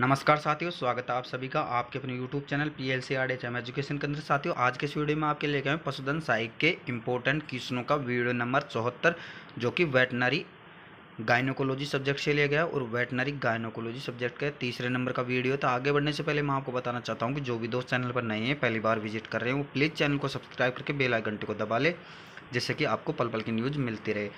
नमस्कार साथियों स्वागत है आप सभी का आपके अपने YouTube channel P L C R H M education के अंदर साथियों आज के इस वीडियो में आपके लेके आए पशुधन सहायक के इम्पोर्टेंट क्वेश्चनों का वीडियो नंबर चौहत्तर जो कि वेटनरी गायनोकोलॉजी सब्जेक्ट से लिया गया और वेटनरी गायनोकोलॉजी सब्जेक्ट का तीसरे नंबर का वीडियो था तो आगे बढ़ने से पहले मैं आपको बताना चाहता हूँ कि जो भी दोस्त चैनल पर नए हैं पहली बार विजिट कर रहे हैं वो प्लीज़ चैनल को सब्सक्राइब करके बेलाइकन आइकन को दबा लें जिससे कि आपको पल पल की न्यूज़ मिलती रहे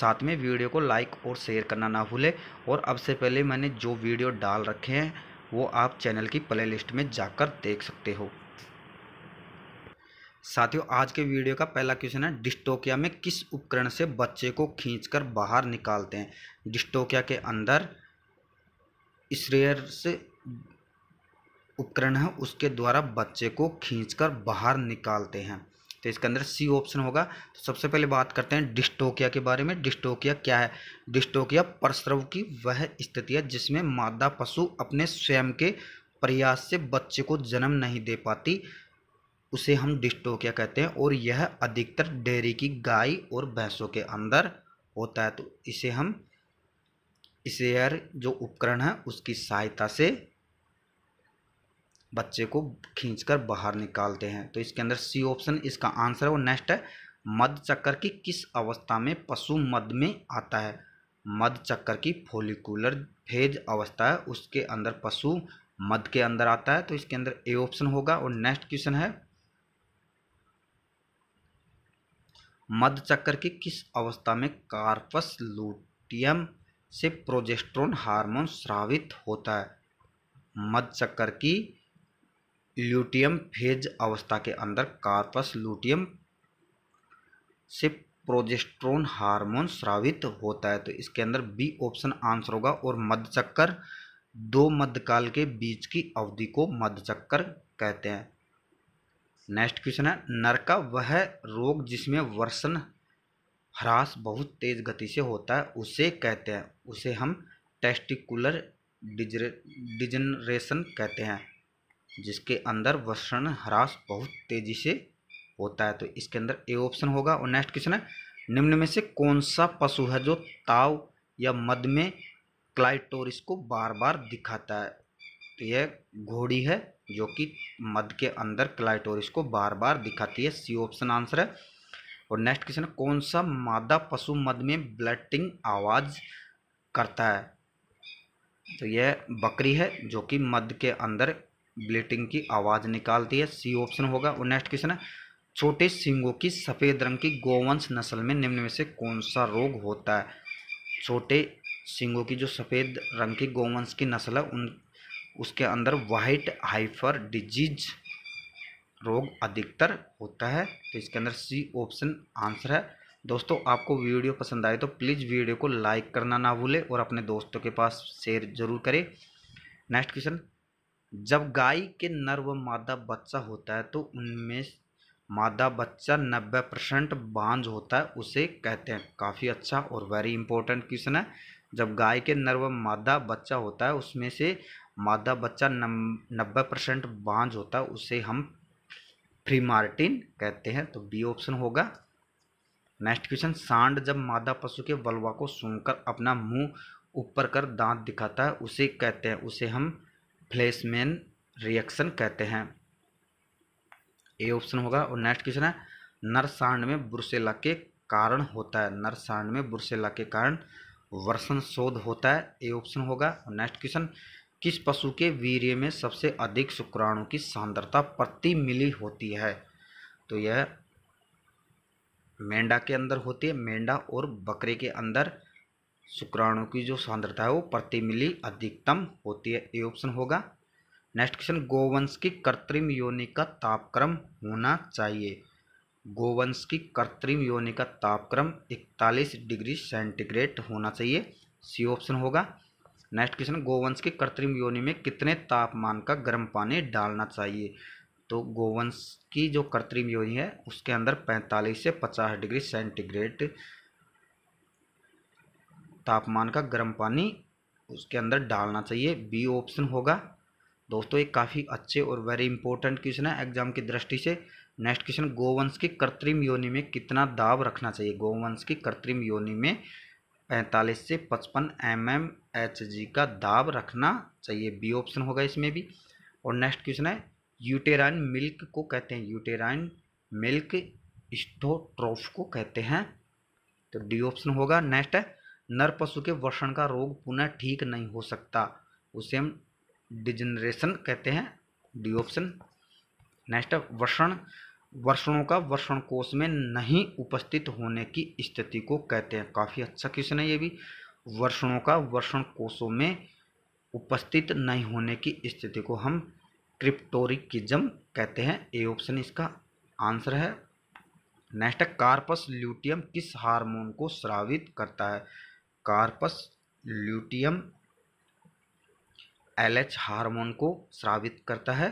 साथ में वीडियो को लाइक और शेयर करना ना भूले और अब से पहले मैंने जो वीडियो डाल रखे हैं वो आप चैनल की प्ले लिस्ट में जाकर देख सकते हो साथियों आज के वीडियो का पहला क्वेश्चन है डिस्टोकिया में किस उपकरण से बच्चे को खींचकर बाहर निकालते हैं डिस्टोकिया के अंदर स्रेयर्स उपकरण है उसके द्वारा बच्चे को खींचकर बाहर निकालते हैं तो इसके अंदर सी ऑप्शन होगा तो सबसे पहले बात करते हैं डिस्टोकिया के बारे में डिस्टोकिया क्या है डिस्टोकिया परस्रव की वह स्थिति है जिसमें मादा पशु अपने स्वयं के प्रयास से बच्चे को जन्म नहीं दे पाती उसे हम डिस्टोकिया कहते हैं और यह अधिकतर डेयरी की गाय और भैंसों के अंदर होता है तो इसे हम इसे यार जो उपकरण है उसकी सहायता से बच्चे को खींचकर बाहर निकालते हैं तो इसके अंदर सी ऑप्शन इसका आंसर है और नेक्स्ट है मध चक्कर की किस अवस्था में पशु मध में आता है मध चक्कर की फोलिकुलर फेज अवस्था है उसके अंदर पशु मध के अंदर आता है तो इसके अंदर ए ऑप्शन होगा और नेक्स्ट क्वेश्चन है मध चक्कर की किस अवस्था में कार्पस लूटियम से प्रोजेस्ट्रोन हार्मोन श्रावित होता है मध चक्कर की ल्यूटियम फेज अवस्था के अंदर कार्पस ल्यूटियम से प्रोजेस्ट्रोन हार्मोन स्रावित होता है तो इसके अंदर बी ऑप्शन आंसर होगा और मध्य चक्कर दो मध्यकाल के बीच की अवधि को मध्य चक्कर कहते हैं नेक्स्ट क्वेश्चन है नर का वह रोग जिसमें वर्षण ह्रास बहुत तेज गति से होता है उसे कहते हैं उसे हम टेस्टिकुलर डिजरे डिजनरेशन कहते हैं जिसके अंदर वसण ह्रास बहुत तेजी से होता है तो इसके अंदर ए ऑप्शन होगा और नेक्स्ट क्वेश्चन है निम्न में से कौन सा पशु है जो ताव या मद में क्लाइटोरिस को बार बार दिखाता है तो यह घोड़ी है जो कि मद के अंदर क्लाइटोरिस को बार बार दिखाती है सी ऑप्शन आंसर है और नेक्स्ट क्वेश्चन है कौन सा मादा पशु मद में ब्लटिंग आवाज़ करता है तो यह बकरी है जो कि मद के अंदर ब्लेटिंग की आवाज़ निकालती है सी ऑप्शन होगा और नेक्स्ट क्वेश्चन है छोटे सिंगों की सफ़ेद रंग की गोवंश नस्ल में निम्न में से कौन सा रोग होता है छोटे सिंगों की जो सफ़ेद रंग की गोवंश की नस्ल है उन उसके अंदर वाइट हाइफर डिजीज रोग अधिकतर होता है तो इसके अंदर सी ऑप्शन आंसर है दोस्तों आपको वीडियो पसंद आए तो प्लीज़ वीडियो को लाइक करना ना भूलें और अपने दोस्तों के पास शेयर जरूर करें नेक्स्ट क्वेश्चन जब गाय के नर व मादा बच्चा होता है तो उनमें मादा बच्चा नब्बे परसेंट बांझ होता है उसे कहते हैं काफ़ी अच्छा और वेरी इंपॉर्टेंट क्वेश्चन है जब गाय के नर व मादा बच्चा होता है उसमें से मादा बच्चा नब्बे परसेंट बांझ होता है उसे हम फ्री मार्टिन कहते हैं तो बी ऑप्शन होगा नेक्स्ट क्वेश्चन सांड जब मादा पशु के बलवा को सुनकर अपना मुंह ऊपर कर दांत दिखाता है उसे कहते हैं उसे हम फ्लेसमैन रिएक्शन कहते हैं ए ऑप्शन होगा और नेक्स्ट क्वेश्चन है नरसांड में बुरसेला के कारण होता है नरसांड में बुरसेला के कारण वर्षण शोध होता है ए ऑप्शन होगा और नेक्स्ट क्वेश्चन किस पशु के वीर्य में सबसे अधिक शुक्राणु की सांद्रता प्रति मिली होती है तो यह मेंढा के अंदर होती है मेंढा और बकरे के अंदर शुक्राणु की जो सांद्रता है वो प्रति मिली अधिकतम होती है ये ऑप्शन होगा नेक्स्ट क्वेश्चन गोवंश की कृत्रिम योनि का तापक्रम होना चाहिए गोवंश की कृत्रिम योनि का तापक्रम 41 डिग्री सेंटीग्रेड होना चाहिए सी ऑप्शन होगा नेक्स्ट क्वेश्चन गोवंश की कृत्रिम योनि में कितने तापमान का गर्म पानी डालना चाहिए तो गोवंश की जो कृत्रिम योनि है उसके अंदर 45 से 50 डिग्री सेंटीग्रेड तापमान का गर्म पानी उसके अंदर डालना चाहिए बी ऑप्शन होगा दोस्तों ये काफ़ी अच्छे और वेरी इंपॉर्टेंट क्वेश्चन है एग्जाम की दृष्टि से नेक्स्ट क्वेश्चन गोवंश की कृत्रिम योनि में कितना दाब रखना चाहिए गोवंश की कृत्रिम योनि में पैंतालीस से पचपन एम एम एच जी का दाब रखना चाहिए बी ऑप्शन होगा इसमें भी और नेक्स्ट क्वेश्चन है यूटेराइन मिल्क को कहते हैं यूटेराइन मिल्क स्टोट्रोफ को कहते हैं तो डी ऑप्शन होगा नेक्स्ट है नर पशु के वर्षण का रोग पुनः ठीक नहीं हो सकता उसे हम डिजनरेशन कहते हैं डी ऑप्शन नेक्स्ट वर्षण वर्षणों का वर्षण कोष में नहीं उपस्थित होने की स्थिति को कहते हैं काफ़ी अच्छा क्वेश्चन है ये भी वर्षणों का वर्षण कोषों में उपस्थित नहीं होने की स्थिति को हम क्रिप्टोरिकिज्म कहते हैं ए ऑप्शन इसका आंसर है नेक्स्ट कार्पस ल्यूटियम किस हार्मोन को श्रावित करता है कार्पस ल्यूटियम एलएच हार्मोन को स्रावित करता है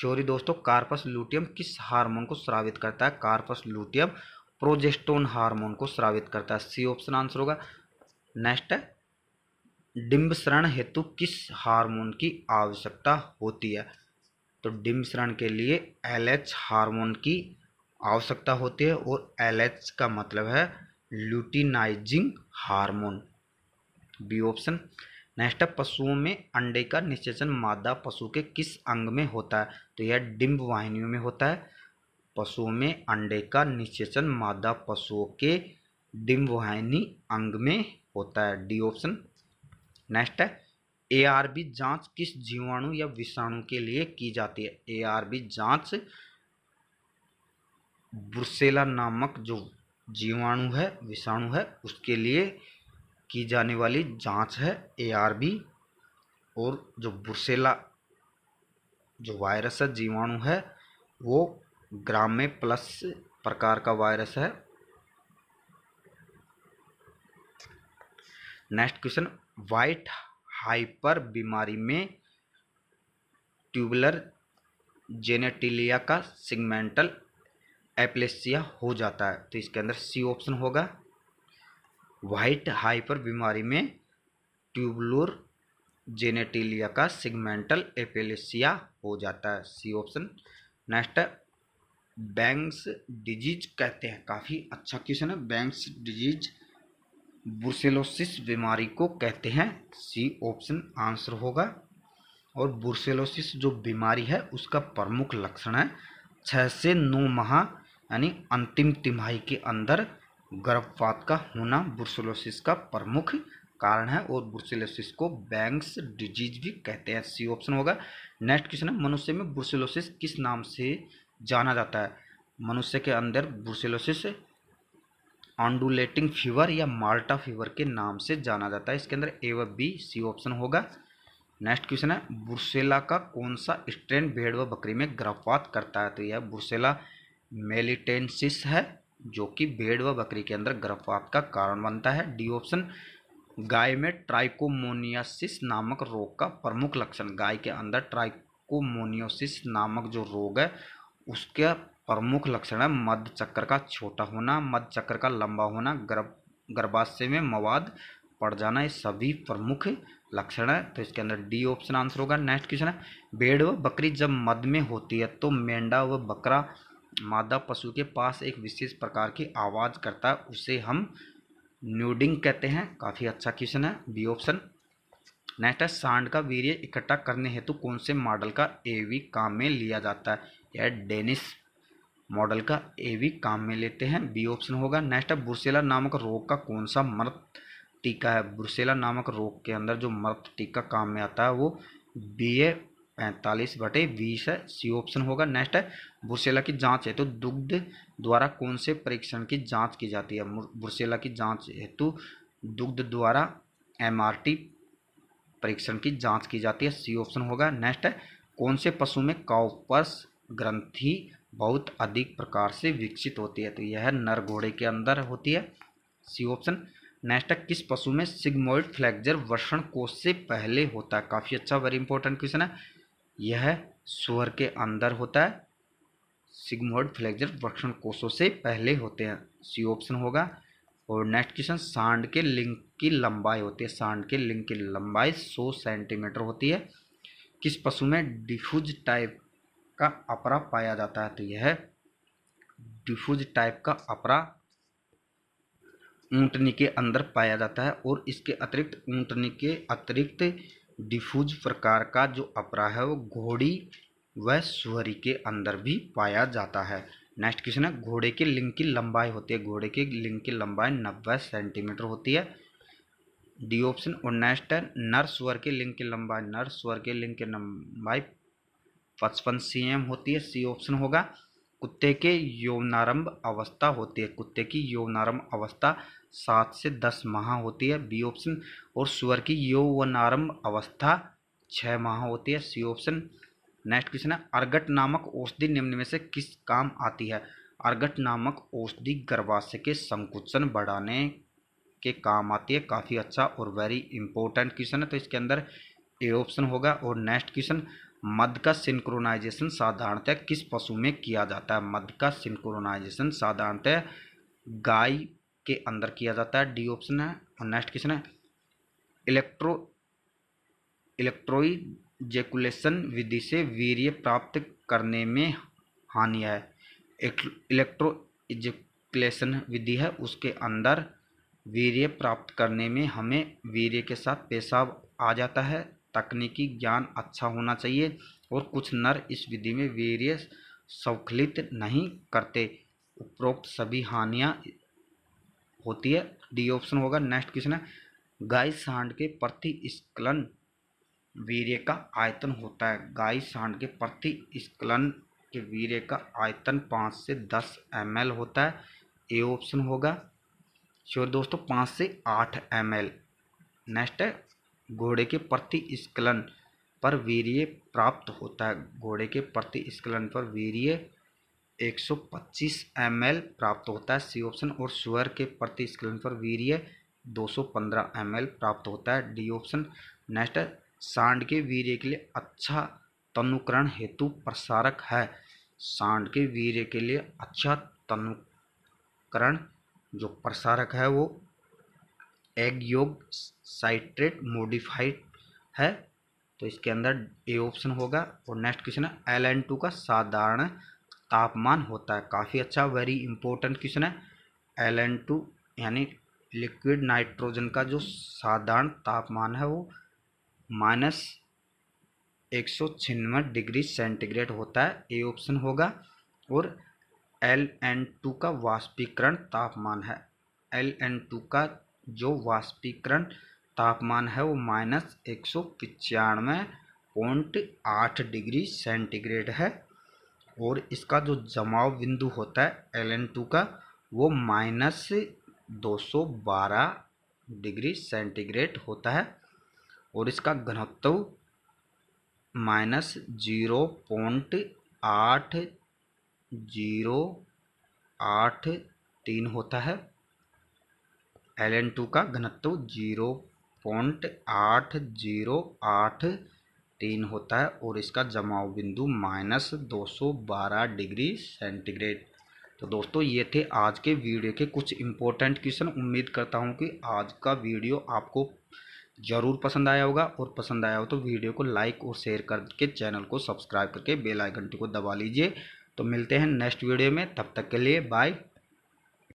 सॉरी दोस्तों कार्पस ल्यूटियम किस हार्मोन को स्रावित करता है कार्पस ल्यूटियम प्रोजेस्टोन हार्मोन को स्रावित करता है सी ऑप्शन आंसर होगा नेक्स्ट है डिम्बसरण हेतु किस हार्मोन की आवश्यकता होती है तो डिम्बसरण के लिए एलएच हार्मोन की आवश्यकता होती है और एलएच का मतलब है luteinizing hormone B option next है पशुओं में अंडे का निषेचन मादा पशु के किस अंग में होता है तो यह डिम्ब वाहिनियों में होता है पशुओं में अंडे का निषेचन मादा पशुओं के डिम्ब वाहिनी अंग में होता है डी ऑप्शन नेक्स्ट है एआरबी जांच किस जीवाणु या विषाणु के लिए की जाती है एआरबी जांच ब्रुसेला नामक जो जीवाणु है विषाणु है उसके लिए की जाने वाली जांच है एआरबी और जो बुरसेला जो वायरस है जीवाणु है वो ग्राम में प्लस प्रकार का वायरस है नेक्स्ट क्वेश्चन वाइट हाइपर बीमारी में ट्यूबलर जेनेटिलिया का सिगमेंटल एपलेसिया हो जाता है तो इसके अंदर सी ऑप्शन होगा वाइट हाइपर बीमारी में ट्यूबलोर जेनेटिलिया का सिगमेंटल एपेलेसिया हो जाता है सी ऑप्शन नेक्स्ट है बैंक्स डिजीज कहते हैं काफ़ी अच्छा क्वेश्चन है बैंक्स डिजीज बुर्सेलोसिस बीमारी को कहते हैं सी ऑप्शन आंसर होगा और बुर्सेलोसिस जो बीमारी है उसका प्रमुख लक्षण है छः से नौ माह यानी अंतिम तिमाही के अंदर गर्भपात का होना बुर्सोलोसिस का प्रमुख कारण है और बुर्सिलोसिस को बैंक्स डिजीज भी कहते हैं सी ऑप्शन होगा नेक्स्ट क्वेश्चन है मनुष्य में बुर्सिलोसिस किस नाम से जाना जाता है मनुष्य के अंदर बुर्सिलोसिस ऑन्डुलेटिंग फीवर या माल्टा फीवर के नाम से जाना जाता है इसके अंदर ए व बी सी ऑप्शन होगा नेक्स्ट क्वेश्चन है बुर्सेला का कौन सा स्ट्रेन भेड़ व बकरी में गर्भपात करता है तो यह बुर्सेला मेलिटेंसिस है जो कि भेड़ व बकरी के अंदर गर्भपात का कारण बनता है डी ऑप्शन गाय में ट्राइकोमोनियासिस नामक रोग का प्रमुख लक्षण गाय के अंदर ट्राइकोमोनियोसिस नामक जो रोग है उसका प्रमुख लक्षण है मध्य चक्र का छोटा होना मध्य चक्र का लंबा होना गर्भ गर्भाशय में मवाद पड़ जाना ये सभी प्रमुख लक्षण है तो इसके अंदर डी ऑप्शन आंसर होगा नेक्स्ट क्वेश्चन है भेड़ व बकरी जब मध में होती है तो मेंढा व बकरा मादा पशु के पास एक विशेष प्रकार की आवाज़ करता है उसे हम न्यूडिंग कहते हैं काफ़ी अच्छा क्वेश्चन है बी ऑप्शन नेक्स्ट है सांड का वीर्य इकट्ठा करने हेतु कौन से मॉडल का एवी काम में लिया जाता है यह डेनिस मॉडल का एवी काम में लेते हैं बी ऑप्शन होगा नेक्स्ट है ब्रुसेला नामक रोग का कौन सा मर्द टीका है ब्रुसेला नामक रोग के अंदर जो मर्द टीका काम में आता है वो बी ए पैंतालीस बटे बीस है सी ऑप्शन होगा नेक्स्ट है बुरसेला की जांच हेतु तो दुग्ध द्वारा कौन से परीक्षण की जांच की जाती है बुरसेला की जांच हेतु तो दुग्ध द्वारा एमआरटी परीक्षण की जांच की जाती है सी ऑप्शन होगा नेक्स्ट है कौन से पशु में काउपर्स ग्रंथि बहुत अधिक प्रकार से विकसित होती है तो यह नर घोड़े के अंदर होती है सी ऑप्शन नेक्स्ट है किस पशु में सिग्मोइड फ्लैक्जर वर्षण कोष से पहले होता है काफ़ी अच्छा वेरी इंपॉर्टेंट क्वेश्चन है यह स्वर के अंदर होता है सिग्मोइड फ्लेक्जर वृक्षण कोषों से पहले होते हैं सी ऑप्शन होगा और नेक्स्ट क्वेश्चन सांड के लिंग की लंबाई होती है सांड के लिंग की लंबाई 100 सेंटीमीटर होती है किस पशु में डिफ्यूज टाइप का अपरा पाया जाता है तो यह डिफ्यूज टाइप का अपरा ऊँटनी के अंदर पाया जाता है और इसके अतिरिक्त ऊँटनी के अतिरिक्त डिफ्यूज प्रकार का जो अपरा है वो घोड़ी व सुहरी के अंदर भी पाया जाता है नेक्स्ट क्वेश्चन है घोड़े के लिंग की लंबाई होती है घोड़े के लिंग की लंबाई नब्बे सेंटीमीटर होती है डी ऑप्शन और नेक्स्ट है नर स्वर के लिंग की लंबाई नर स्वर के लिंग की लंबाई पचपन सी एम होती है सी ऑप्शन होगा कुत्ते के यौनारंभ अवस्था होती है कुत्ते की यौनारंभ अवस्था सात से दस माह होती है बी ऑप्शन और स्वर की यौवनारंभ अवस्था छः माह होती है सी ऑप्शन नेक्स्ट क्वेश्चन है अर्गट नामक औषधि निम्न में से किस काम आती है अर्गट नामक औषधि गर्भाशय के संकुचन बढ़ाने के काम आती है काफ़ी अच्छा और वेरी इंपॉर्टेंट क्वेश्चन है तो इसके अंदर ए ऑप्शन होगा और नेक्स्ट क्वेश्चन मध का सिंक्रोनाइजेशन साधारणतः किस पशु में किया जाता है मध का सिंक्रोनाइजेशन साधारणतः गाय के अंदर किया जाता है डी ऑप्शन है और नेक्स्ट क्वेश्चन है इलेक्ट्रो इलेक्ट्रोइजेकुलेशन विधि से वीर्य प्राप्त करने में हानि है इलेक्ट्रोइजेकुलेशन विधि है उसके अंदर वीर्य प्राप्त करने में हमें वीर्य के साथ पेशाब आ जाता है तकनीकी ज्ञान अच्छा होना चाहिए और कुछ नर इस विधि में वीर्य स्वखलित नहीं करते उपरोक्त सभी हानियां होती है डी ऑप्शन होगा नेक्स्ट क्वेश्चन है गाय सांड के प्रति स्कलन वीर्य का आयतन होता है गाय सांड के प्रति स्कलन के वीर्य का आयतन पाँच से दस एम होता है ए ऑप्शन होगा श्योर दोस्तों पाँच से आठ एम नेक्स्ट है घोड़े के प्रति स्कलन पर वीर्य प्राप्त होता है घोड़े के प्रति स्कलन पर वीर्य 125 ml प्राप्त होता है सी ऑप्शन और सुअर के प्रति स्क्रीन पर वीर्य 215 ml प्राप्त होता है डी ऑप्शन नेक्स्ट सांड के वीर्य के लिए अच्छा तनुकरण हेतु प्रसारक है सांड के वीर्य के लिए अच्छा तनुकरण जो प्रसारक है वो एग योग साइट्रेट मोडिफाइड है तो इसके अंदर ए ऑप्शन होगा और नेक्स्ट क्वेश्चन है एल एन टू का साधारण तापमान होता है काफ़ी अच्छा वेरी इंपॉर्टेंट क्वेश्चन है एल एन टू यानी लिक्विड नाइट्रोजन का जो साधारण तापमान है वो माइनस एक सौ छियानवे डिग्री सेंटीग्रेड होता है ए ऑप्शन होगा और एल एन टू का वाष्पीकरण तापमान है एल एन टू का जो वाष्पीकरण तापमान है वो माइनस एक सौ पचानवे पॉइंट आठ डिग्री सेंटीग्रेड है और इसका जो जमाव बिंदु होता है एल एन टू का वो माइनस दो सौ बारह डिग्री सेंटीग्रेड होता है और इसका घनत्व माइनस जीरो पॉइंट आठ जीरो आठ तीन होता है एल एन टू का घनत्व जीरो पॉइंट आठ जीरो आठ तीन होता है और इसका जमाव बिंदु माइनस दो सौ बारह डिग्री सेंटीग्रेड तो दोस्तों ये थे आज के वीडियो के कुछ इम्पोर्टेंट क्वेश्चन उम्मीद करता हूँ कि आज का वीडियो आपको ज़रूर पसंद आया होगा और पसंद आया हो तो वीडियो को लाइक और शेयर करके चैनल को सब्सक्राइब करके बेल आइकन को दबा लीजिए तो मिलते हैं नेक्स्ट वीडियो में तब तक के लिए बाय